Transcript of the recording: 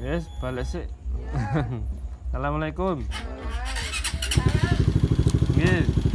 Yes, balik sih. Ya. Assalamualaikum. Nggih.